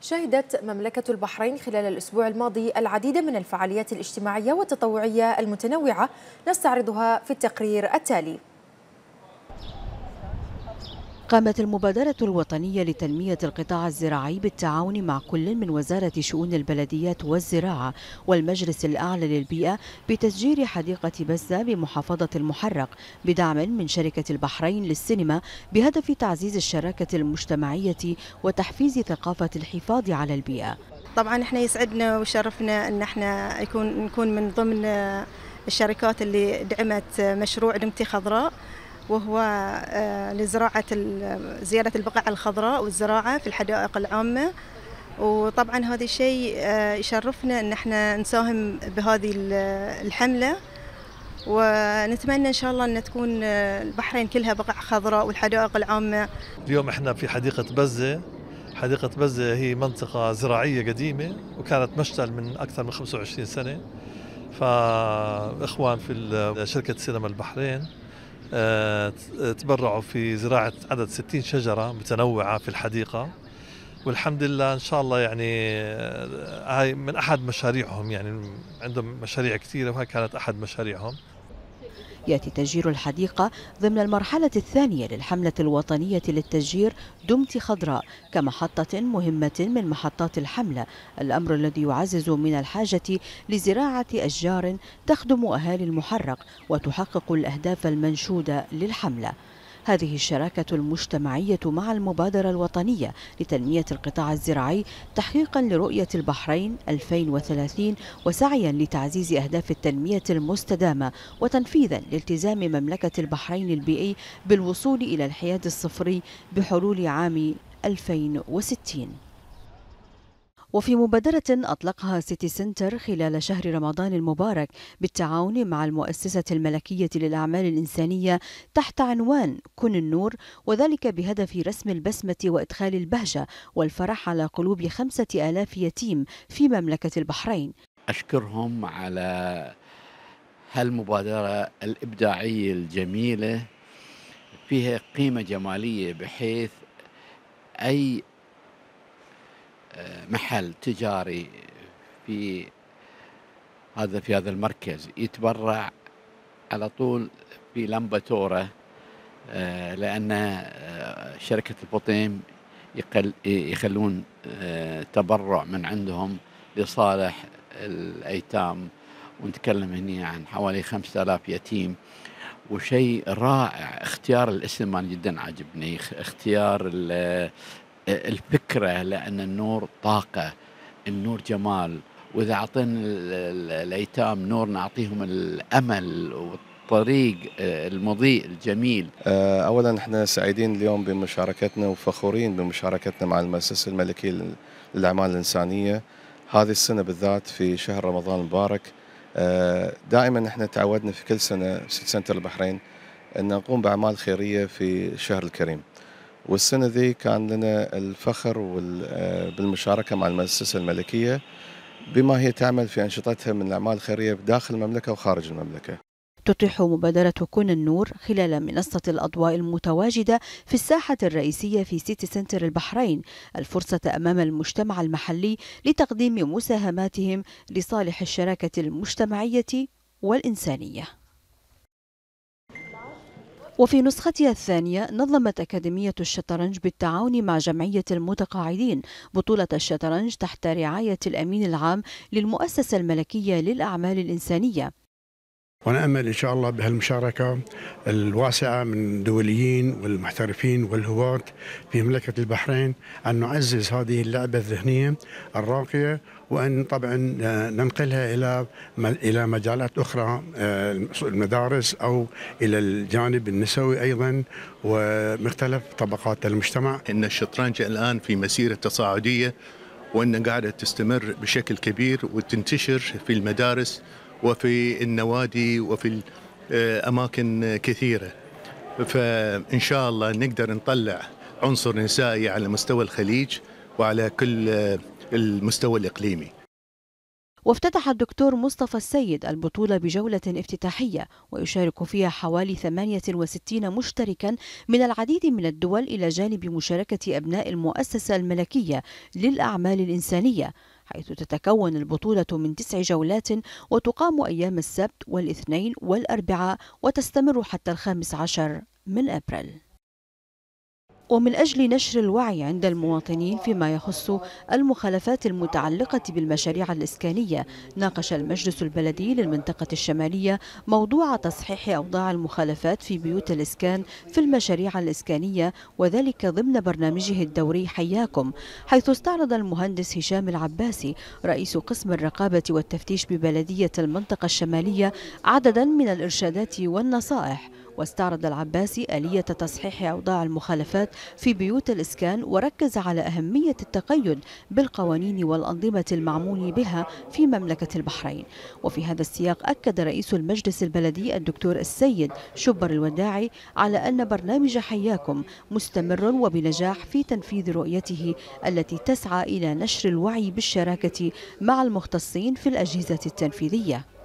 شهدت مملكة البحرين خلال الأسبوع الماضي العديد من الفعاليات الاجتماعية والتطوعية المتنوعة نستعرضها في التقرير التالي قامت المبادرة الوطنية لتنمية القطاع الزراعي بالتعاون مع كل من وزارة شؤون البلديات والزراعة والمجلس الأعلى للبيئة بتسجير حديقة بزة بمحافظة المحرق بدعم من شركة البحرين للسينما بهدف تعزيز الشراكة المجتمعية وتحفيز ثقافة الحفاظ على البيئة طبعا احنا يسعدنا وشرفنا ان احنا يكون نكون من ضمن الشركات اللي دعمت مشروع دمتي خضراء وهو آه، لزراعة زيادة البقع الخضراء والزراعة في الحدائق العامة وطبعا هذا الشيء آه، يشرفنا ان احنا نساهم بهذه الحمله ونتمنى ان شاء الله ان تكون آه، البحرين كلها بقع خضراء والحدائق العامه. اليوم احنا في حديقه بزه، حديقه بزه هي منطقه زراعيه قديمه وكانت مشتل من اكثر من 25 سنه. فاخوان في شركه سينما البحرين آه، تبرعوا في زراعة عدد 60 شجرة متنوعة في الحديقة والحمد لله ان شاء الله يعني آه، هاي من احد مشاريعهم يعني عندهم مشاريع كثيره وهاي كانت احد مشاريعهم يأتي تشجير الحديقة ضمن المرحلة الثانية للحملة الوطنية للتشجير دمت خضراء كمحطة مهمة من محطات الحملة الأمر الذي يعزز من الحاجة لزراعة أشجار تخدم أهالي المحرق وتحقق الأهداف المنشودة للحملة هذه الشراكة المجتمعية مع المبادرة الوطنية لتنمية القطاع الزراعي تحقيقا لرؤية البحرين 2030 وسعيا لتعزيز أهداف التنمية المستدامة وتنفيذا لالتزام مملكة البحرين البيئي بالوصول إلى الحياد الصفري بحلول عام 2060 وفي مبادرة أطلقها سيتي سنتر خلال شهر رمضان المبارك بالتعاون مع المؤسسة الملكية للأعمال الإنسانية تحت عنوان كن النور وذلك بهدف رسم البسمة وإدخال البهجة والفرح على قلوب خمسة آلاف يتيم في مملكة البحرين أشكرهم على هالمبادرة الإبداعية الجميلة فيها قيمة جمالية بحيث أي محل تجاري في هذا في هذا المركز يتبرع على طول في لمباتوره آه، لان آه، شركه البطيم يقل يخلون آه، تبرع من عندهم لصالح الايتام ونتكلم هنا عن حوالي 5000 يتيم وشيء رائع اختيار الاسم انا جدا عجبني اختيار الفكره لان النور طاقه النور جمال واذا اعطينا الايتام نور نعطيهم الامل والطريق آه، المضيء الجميل آه، اولا احنا سعيدين اليوم بمشاركتنا وفخورين بمشاركتنا مع المؤسسه الملكيه للاعمال الانسانيه هذه السنه بالذات في شهر رمضان المبارك آه، دائما احنا تعودنا في كل سنه في سنتر البحرين ان نقوم باعمال خيريه في الشهر الكريم والسنة دي كان لنا الفخر آه، بالمشاركة مع المؤسسة الملكية بما هي تعمل في أنشطتها من الأعمال الخيرية داخل المملكة وخارج المملكة تتيح مبادرة كن النور خلال منصة الأضواء المتواجدة في الساحة الرئيسية في سيتي سنتر البحرين الفرصة أمام المجتمع المحلي لتقديم مساهماتهم لصالح الشراكة المجتمعية والإنسانية وفي نسختها الثانية نظمت أكاديمية الشطرنج بالتعاون مع جمعية المتقاعدين بطولة الشطرنج تحت رعاية الأمين العام للمؤسسة الملكية للأعمال الإنسانية ونامل ان شاء الله بهالمشاركه الواسعه من الدوليين والمحترفين والهواة في مملكه البحرين ان نعزز هذه اللعبه الذهنيه الراقيه وان طبعا ننقلها الى الى مجالات اخرى آه، المدارس او الى الجانب النسوي ايضا ومختلف طبقات المجتمع ان الشطرنج الان في مسيره تصاعديه وان قاعده تستمر بشكل كبير وتنتشر في المدارس وفي النوادي وفي آه، أماكن كثيرة فإن شاء الله نقدر نطلع عنصر نسائي على مستوى الخليج وعلى كل آه، المستوى الإقليمي وافتتح الدكتور مصطفى السيد البطولة بجولة افتتاحية ويشارك فيها حوالي 68 مشتركا من العديد من الدول إلى جانب مشاركة أبناء المؤسسة الملكية للأعمال الإنسانية حيث تتكون البطولة من تسع جولات وتقام أيام السبت والاثنين والأربعاء وتستمر حتى الخامس عشر من أبريل ومن أجل نشر الوعي عند المواطنين فيما يخص المخالفات المتعلقة بالمشاريع الإسكانية ناقش المجلس البلدي للمنطقة الشمالية موضوع تصحيح أوضاع المخالفات في بيوت الإسكان في المشاريع الإسكانية وذلك ضمن برنامجه الدوري حياكم حيث استعرض المهندس هشام العباسي رئيس قسم الرقابة والتفتيش ببلدية المنطقة الشمالية عددا من الإرشادات والنصائح واستعرض العباسي آلية تصحيح أوضاع المخالفات في بيوت الإسكان وركز على أهمية التقيد بالقوانين والأنظمة المعمول بها في مملكة البحرين وفي هذا السياق أكد رئيس المجلس البلدي الدكتور السيد شبر الوداعي على أن برنامج حياكم مستمر وبنجاح في تنفيذ رؤيته التي تسعى إلى نشر الوعي بالشراكة مع المختصين في الأجهزة التنفيذية